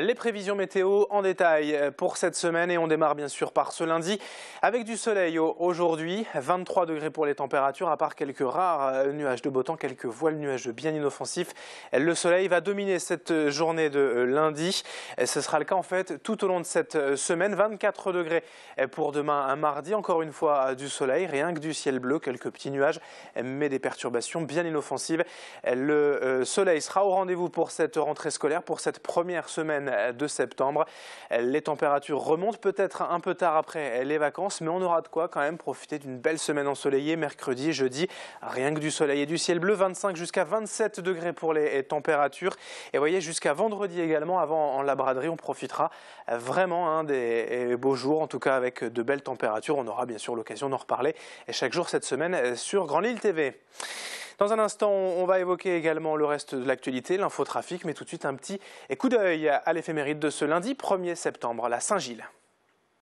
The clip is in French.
les prévisions météo en détail euh, pour cette semaine et on démarre bien sûr par ce lundi avec du soleil aujourd'hui, 23 degrés pour les températures à part quelques rares euh, nuages de beau temps, quelques voiles nuages bien inoffensifs. Le soleil va dominer cette journée de euh, lundi. Ce sera le cas en fait tout au long de cette semaine. 24 degrés pour demain un mardi, encore une fois du soleil, rien que du ciel bleu, quelques petits nuages mais des perturbations bien inoffensives. Le soleil sera au rendez-vous pour cette rentrée scolaire, pour cette première semaine euh, de septembre. Euh, les températures remontent peut-être un peu tard après euh, les vacances, mais on aura de quoi quand même profiter d'une belle semaine ensoleillée mercredi, jeudi, rien que du soleil et du ciel bleu, 25 jusqu'à 27 degrés pour les températures. Et voyez, jusqu'à vendredi également, avant en labraderie, on profitera vraiment hein, des beaux jours, en tout cas avec de belles températures. On aura bien sûr l'occasion d'en reparler chaque jour cette semaine sur Grand Lille TV. Dans un instant, on va évoquer également le reste de l'actualité, l'infotrafic, mais tout de suite un petit coup d'œil à l'éphéméride de ce lundi 1er septembre, la Saint-Gilles.